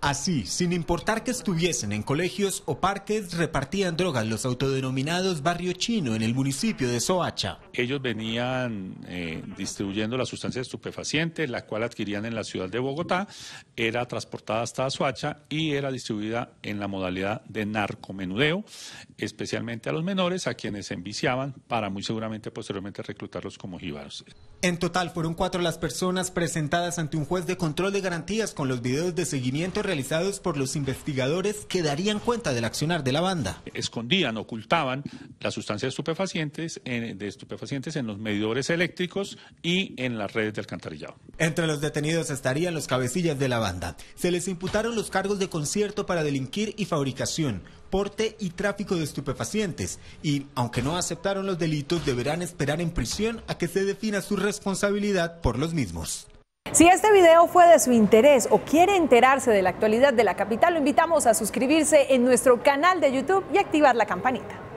Así, sin importar que estuviesen en colegios o parques, repartían drogas los autodenominados barrio chino en el municipio de Soacha. Ellos venían eh, distribuyendo la sustancia estupefaciente, la cual adquirían en la ciudad de Bogotá, era transportada hasta Soacha y era distribuida en la modalidad de narcomenudeo, especialmente a los menores, a quienes se enviciaban para muy seguramente posteriormente reclutarlos como jíbaros. En total fueron cuatro las personas presentadas ante un juez de control de garantías con los videos de seguimiento realizados por los investigadores que darían cuenta del accionar de la banda. Escondían, ocultaban las sustancias estupefacientes de estupefacientes en los medidores eléctricos y en las redes de alcantarillado. Entre los detenidos estarían los cabecillas de la banda. Se les imputaron los cargos de concierto para delinquir y fabricación, porte y tráfico de estupefacientes y, aunque no aceptaron los delitos, deberán esperar en prisión a que se defina su responsabilidad por los mismos. Si este video fue de su interés o quiere enterarse de la actualidad de la capital, lo invitamos a suscribirse en nuestro canal de YouTube y activar la campanita.